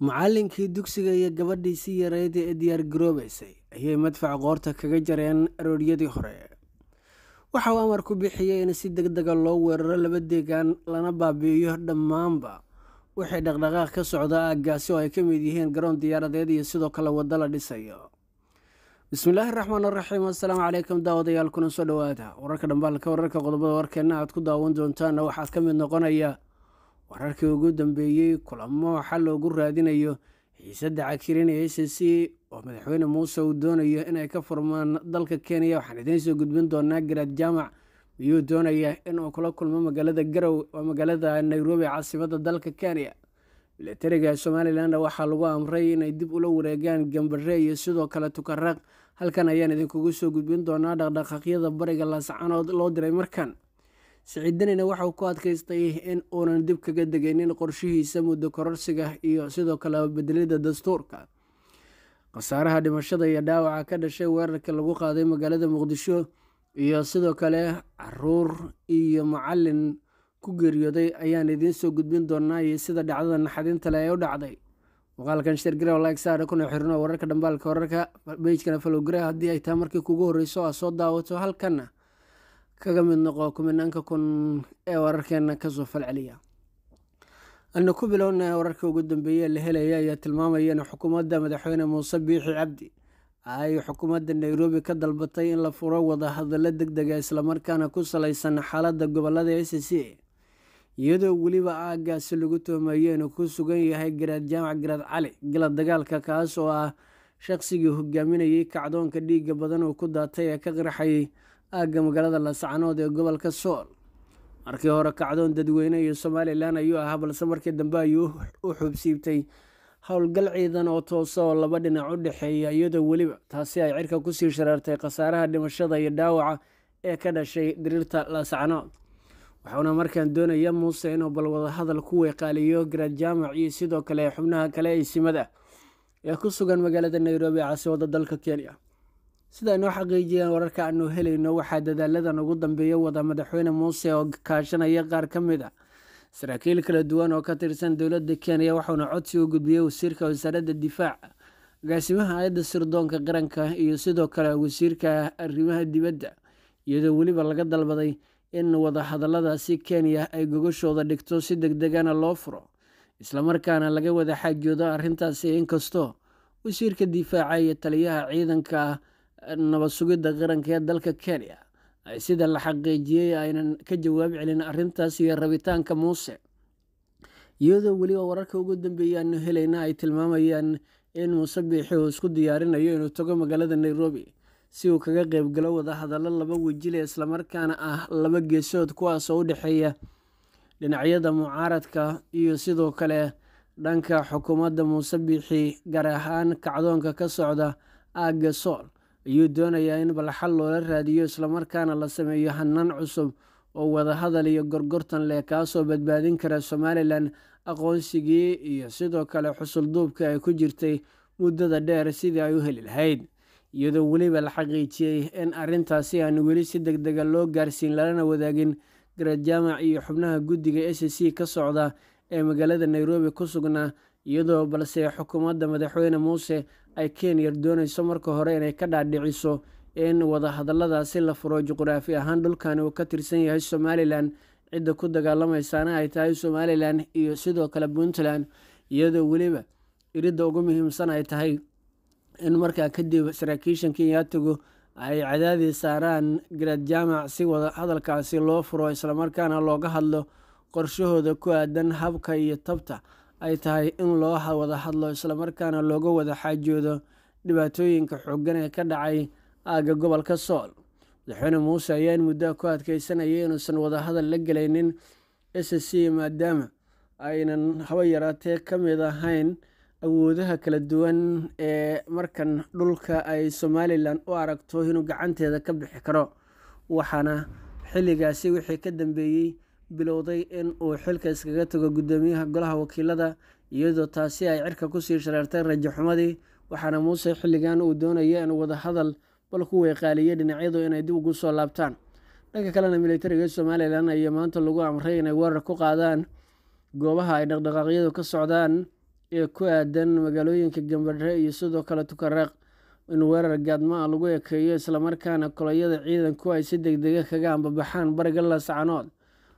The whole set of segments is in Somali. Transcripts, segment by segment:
macallinkii dugsiga iyo gabadhii si yareeda ee diyaargaroobaysay ayay madfac qoorta kaga jareen arooryadii hore waxa uu ku bixiyey in si degdega ah loo weeraro laba deegaan lana baabi'iyo dhammaanba wixii dhaqdhaqaaq ka socda aaggaasi oo ay ka mid yihiin garoon diyaaradeed iyo sidoo kale waddo la dhisayo bismillaahi raxmaan raxiim assalaamu calaykum daawadayaal kuna soo dhawaada wararka dhambaalka wararka qodobada warkeenna aad ku daawan doontaanna waxaad ka mid noqonaya wararkii ugu dambeeyey kulamo xal loogu raadinayo xiisadda cakirin ee c c oo madaxweyne muuse uu doonayo inay ka furmaan dalka kenya waxaan idiin soo gudbin doonaa garaad jaamac ayuu doonaya inuu kula kulmo magaalada garow oo magaalada nairobi caasimada dalka kenya militariga somalilanna waxaa lagu amray inay dib ula wareegaan gambare iyo sidoo kale tukaraq halkan ayaan idinkugu soo gudbin doonaa dhaqdhaqaaqyada bariga laascanood loo diray markan siciidanina waxauu ku adkaystay in uunan dib kaga degaynin qorshihiisa muddo kororsiga iyo sidoo kale bedelida dastuurka khasaaraha dhimashada iyo dhaawaca ka dhashay weerarka lagu qaaday magaalada muqdisho iyo sidoo kale caruur iyo macalin ku geeriyooday ayaan idiin soo gudbin doonaa iyo sida dhacdada naxadinta leh ee u dhacday muuqaalkan shir garow ah kuna xirno wararka dhambaalka wararka bejkana falowgara haddii ay tahay markii kugu horreyso aa soo daawato halkanna kaga mid noqo kuminaanka kun ee wararkeena kasoo falceliya ana ku bilowna wararkii ugu dambeeye la helaya ayaa tilmaamaya in xukuumadda madaxweyne muuse biixi cabdi ay xukuumadda nairobi ka dalbatay in la furo wada hadallo deg dega ah islamarkaana ku salaysan xaaladda gobolada a c c iyadoo weliba aagaasi lagu tuhmayo inuu ku sugan yahay garaad jaamac garaad cali gala dagaalka kaas oo ah shaqsigii hogaaminayay kacdoonka dhiigga badan uu ku daatay ee ka qaraxayay aagga magaalada lascanood ee gobolka sool markii hore kacdoon dadweyne iyo somalilan ayuu ahaa balse markii dambe ayuu u xubsiibtay howlgal ciidan oo toosa oo laba dhinac u dhexeeya iyadoo weliba taasi ay cirka kusii shareertay khasaaraha dhimashada iyo dhaawaca ee ka dhashay diriirta lascanood waxauna markaan doonaya muuse inuu bal wadahadal ku weeqaaliyo garaad jaamac iyo sidoo kale xubnaha kale ee simad ee ku sugan magaalada nairobi caasimada dalka kenya sida inoo xaqiijiyeen wararka aanu helayno waxaa dadaaladan ugu dambeeya wada madaxweyne muuse oo kaashanaya qaar ka mid a ah. saraakiil kala duwan oo ka tirsan dowladda kenya waxauna codsi u gudbiyey wasiirka wasaaradda difaaca agaasimaha ayadda sirdoonka qaranka iyo sidoo kale wasiirka arrimaha dibadda iyadoo weliba laga dalbaday in wadahadalladaasi kenya ay gogashooda dhigto si deg degana loo furo islamarkaana laga wada xaajoodo arrintaasi inkastoo wasiirka difaaca iyo taliyaha ciidanka nabad qaranka ee dalka kenya sida la xaqiijiyey aynan ka jawaab celin arrintaas iyo rabitaanka muuse iyadoo weliba wararka ugu dambeeya aanu helayna ay tilmaamayaan in muuse biixi uu isku diyaarinayo inuu tago magaalada nairobi si uu kaga qeybgalo wadahadallo laba wejile ah islamarkaana ah laba geesood kuwaasoo u dhexeeya dhinacyada mucaaradka iyo sidoo kale dhanka xukuumadda muuse biixi gaar ahaan kacdoonka ka socda aaga sool ayuu doonayaa in balaxal loola raadiyo islamarkaana la sameeyo hanaan cusub oo wadahadal iyo gorgortan leh kaasoo badbaadin kara somalilan aqoonsigii iyo sidoo kale xusulduubka ay ku jirtay muddada dheer sidii ay u heli lahayd iyadoo weliba la xaqiijiyey in arrintaasi aan weli si deg dega ah loo gaarsiin lalana wadaagin garad iyo xubnaha guddiga s c ka socda ee magaalada nairobi ku sugnaa iyadoo balse xukuumadda madaxweyne muuse ay kenyar doonayso marka hore inay ka dhaadhiciso in wadahadalladaasi la furo juqraafi ahaan dhulkani uu ka tirsan yahay somalilan cidda ku dagaalamaysaana ay tahay somalilan iyo sidoo kale puntland iyadoo weliba iridda ugu muhiimsan ay tahay in markaa kadib saraakiishan kenyaatigu ay cadaadii saaraan garaad jaamac si wada hadalkaasi loo furo islamarkaana looga hadlo qorshahooda ku aadan habka iyo tabta ay tahay in loo wada hadlo islamarkaana looga wada xaajoodo dhibaatooyinka xoogan ee ka dhacay aagga gobolka sool madaxweyne muuse ayaan muddo ku adkeysanayay inuusan wada hadal la gelaynin s c maadaama aynan haba yaraatee ka mid ahayn awoodaha kala duwan ee markan dhulka ay somalilan u aragto inuu gacanteeda ka bixi karo waxaana xilligaasi wixii ka dambeeyey bilowday in uu xilka iskaga tago guddoomiyaha golaha wakiilada iyadoo taasi ay cirka kusii shareertay rajaxumadii waxaana muuse xilligan uu doonaya in wadahadal bal ku weeqaaliye dhinacyadu inay dib ugu soo laabtaan dhanka kalena militariga somalilan ayaa maanta lagu amray inay weerar ku qaadaan goobaha ay dhaqdhaqaaqyadu ka socdaan ee ku aadan magaalooyinka gambadhe iyo sidoo kale tukaraaq in weerar gaadmaa ah lagu ekeeyo islamarkaana kolayada ciidanku ay si degdega ah kaga ambabaxaan bariga lascanood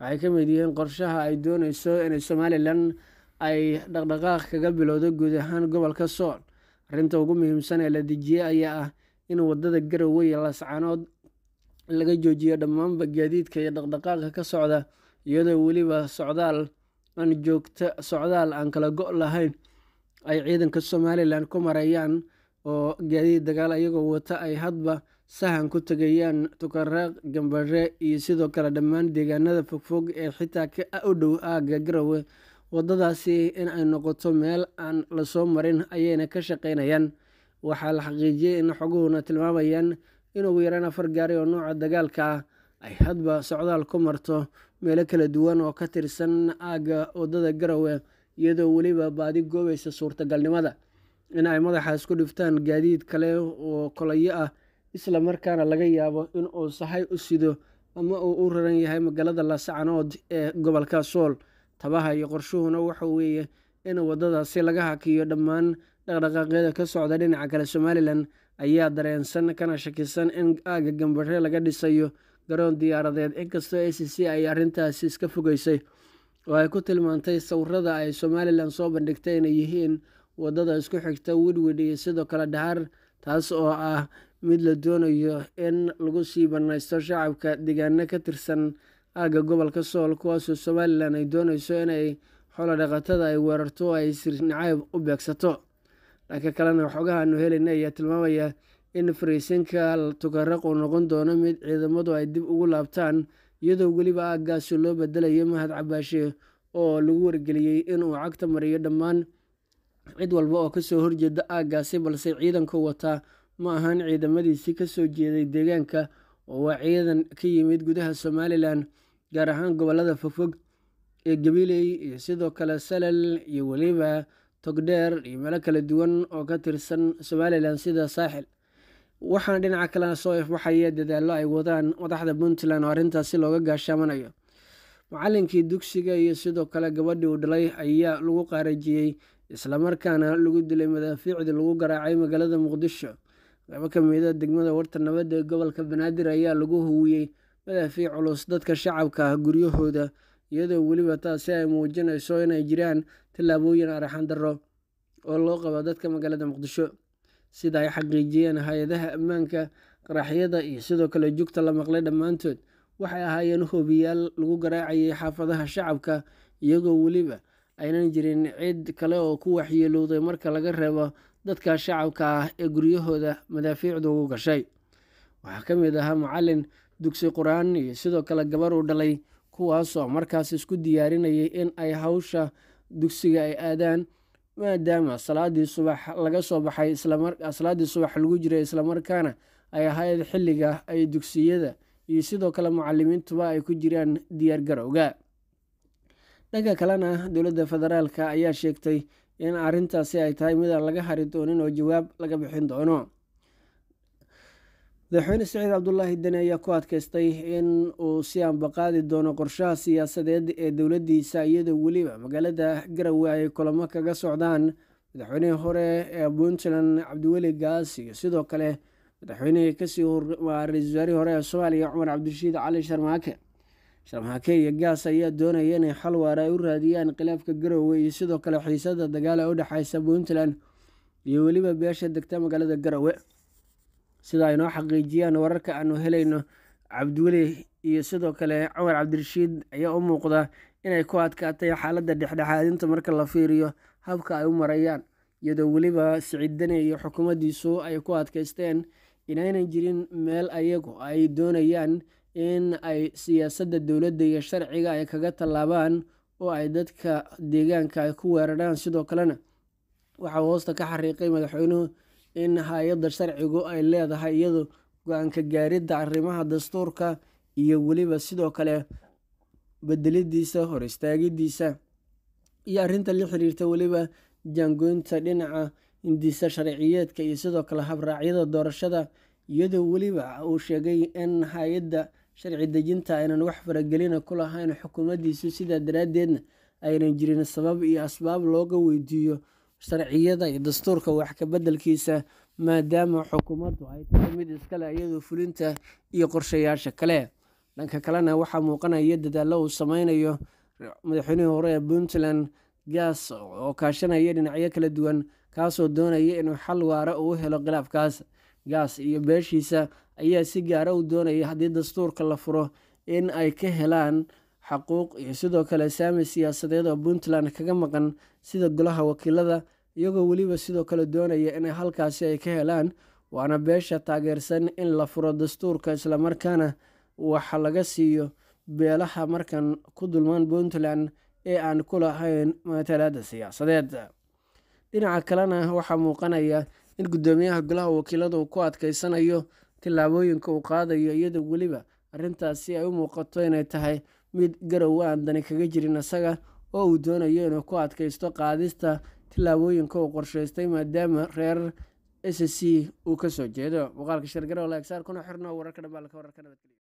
waxay ka mid yihiin qorshaha ay dooneyso inay somalilan ay dhaqdhaqaaq kaga bilowdo guud ahaan gobolka sool arrinta ugu muhiimsan ee la dejiyey ayaa ah in wadada garowe lascanood laga joojiyo dhammaanba gaadiidka iyo dhaqdhaqaaqa ka socda iyadoo weliba socdaal aan joogta socdaal aan kala go' lahayn ay ciidanka somalilan ku marayaan oo gaadiid dagaal iyagoo wata ay hadba sahan ku tegayaan tukareeq gambare iyo sidoo kale dhammaan deegaanada fogfog ee xitaa ah u dhow aaga garowe wadadaasi in ay noqoto meel aan lasoo marin ayayna ka shaqaynayaan waxaa la xaqiijiyey in xoguhuna tilmaamayaan inugu ugu yaraan afar gaari oo nooca dagaalka ah ay hadba socdaal ku marto meelo kala duwan oo ka tirsan aaga waddada garowe iyadoo weliba baadi goobaysa suurtagalnimada in ay madaxaas ku dhiftaan gaadiid kale oo kolayo ah isla markaana laga yaabo in uu sahay u sido ama uu u raran yahay magaalada lasacanood ee gobolka sool tabaha iyo qorshuhuna waxa weeye in waddadaasi laga hakiyo dhammaan dhaqdhaqaaqyada ka socda dhinaca kale somalilan ayaa dareensan kana shakisan in aaga gambare laga dhisayo garoon diyaaradeed inkastoo a c c ay arrintaasi iska fogeysay oo ay ku tilmaantay sawirada ay somalilan soo bandhigtay inay yihiin waddada isku xigta widwid iyo sidoo kale dhaar taas oo ah mid la doonayo in lagu sii banaysto shacabka degaano ka tirsan aagga gobolka sool kuwaasoo somalilan ay doonayso inay xoolo dhaqatada ay weerarto oo ay sir nacaab u beegsato dhanka kalena xoogahaanu helayna ayaa tilmaamaya in fariisinka tukaraq uu noqon doono mid ciidamadu ay dib ugu laabtaan iyadoo weliba aaggaasi loo bedelayo mahad cabaashe oo lagu wargeliyey inuu cagta mariyo dhammaan cid walba oo kasoo horjeeda aaggaasi balse ciidanku wataa ma ahan ciidamadiisi ka soo jeeday deegaanka oo waa ciidan ka yimid gudaha somalilan gaar ahaan gobolada fogfog ee gabiley iyo sidoo kale salal iyo weliba togdheer iyo meelo kala duwan oo ka tirsan somalilan sida saaxil waxaana dhinaca kalena soo ifbaxaya dadaallo ay wadaan madaxda puntland oo arrintaas looga gaashaamanayo macalinkii dugsiga iyo sidoo kale gabadhii uu dhalay ayaa lagu qaarajiyey islamarkaana lagu dilay madaafiicdii lagu garaacay magaalada muqdisho qaybo ka mid a ah degmada warta nabadda ee gobolka banaadir ayaa lagu huwiyey madafii culus dadka shacabka ah guryahooda iyadoo weliba taasi ay muujinayso inay jiraan tallaabooyin arxan darro oo loo qabo dadka magaalada muqdisho sida ay xaqiijiyeen hay-adaha ammaanka qaraxyada iyo sidoo kale jugta la maqlay dhammaantood waxay ahaayeen hoobiyaal lagu garaacayay xaafadaha shacabka iyagoo weliba aynan jirin cid kale oo ku waxyeelowday marka laga reebo dadka shacabka ah ee guryahooda madaafiicdu ugu gashay waxaa ka mid ahaa macalin dugsi qur-aan iyo sidoo kale gabar u dhalay kuwaasoo markaas isku diyaarinayay in ay hawsha dugsiga ay aadaan maadaama salaadii subax laga soo baxay salaadii subax lagu jiray islamarkaana ay ahayd xilliga ay dugsiyada iyo sidoo kale mucalimiintuba ay ku jiraan diyaar garowga dhanka kalena dowladda federaalka ayaa sheegtay in arrintaasi ay tahay midaan laga hari doonin oo jawaab laga bixin doono madaxweyne saciid cabdulaahi deni ayaa ku adkaystay in uu si ambaqaadi doono qorshaha siyaasadeed ee dowladdiisa iyadoo weliba magaalada garowe ay kulamo kaga socdaan madaxweynihii hore ee puntland cabdiweli gaas iyo sidoo kale madaxweynihii kasii ra-isul wasaarihii hore ee soomaaliya cumar cabdirashiid cali sharmaake sharaxmaxa iyo gaas ayaa doonaya inay xal waara ay u raadiyaan khilaafka garowe iyo sidoo kale xiisada dagaal ee u dhexeysa puntland iyo weliba beesha degta magaalada garowe sida aynoo xaqiijiyaan wararka aanu helayno cabdiweli iyo sidoo kale cumar cabdirashiid ayaa u muuqda inay ku adkaatay xaaladda dhexdhexaadinta marka la fiiriyo habka ay u marayaan iyadoo weliba siciddane iyo xukuumaddiisu ay ku adkaysteen inaynan jirin meel ayagu ay doonayaan in ay siyaasadda dowladda iyo sharciga ay kaga tallaabaan oo ay dadka deegaanka ay ku weeraraan sidoo kalena waxaa hoosta ka xariiqay madaxweynuhu in hay-adda sharcigu ay leedahay iyadu go-aanka gaaridda arrimaha dastuurka iyo weliba sidoo kale bedelidiisa hor istaagidiisa iyo arrinta la xiriirta weliba jaangoynta dhinaca hindiisa sharciyeedka iyo sidoo kale habraacyada doorashada iyadoo weliba uu sheegay in hay-adda sharci dejinta aynan wax faragelina ku lahayn xukuumadiisu sidaa daraaddeedna aynan jirin sabab iyo asbaab looga weydiiyo sharciyada iyo dastuurka wax ka kabedelkiisa maadaama xukuumaddu ay tahay mid iskale iyadoo fulinta iyo qorshayaasha kale dhanka kalena waxaa muuqanaya dadaallo uu sameynayo madaxweynihii hore ee puntland gaas oo kaashanaya dhinacyo kala duwan kaasoo doonaya inuu xal waara uu helo khilaafkaas gaas iyo beeshiisa ayaa si gaara ah u doonaya haddii dastuurka la furo in ay ka helaan xaquuq iyo sidoo kale saami siyaasadeed oo puntland kaga maqan sida golaha wakiilada iyagoo weliba sidoo kale doonaya inay halkaasi ay ka helaan waana beesha taageersan in la furo dastuurka islamarkaana wax laga siiyo beelaha markan ku dulmaan puntland ee aan ku lahayn matalaada siyaasadeed dhinaca kalena waxaa muuqanaya in guddoomiyaha golaha wakiiladu uu ku adkaysanayo tallaabooyinka uu qaadayo iyada weliba arrintaas ay u muuqato inay tahay mid garow aan dani kaga jirin isaga oo uu doonayo inuu ku adkaysto qaadista tallaabooyinka uu qorshaystay maadaama reer s c uu soo jeedo muuqaalka shargarow laaegsaar kuna xirno wararka dhambaalka wararka nabadgelya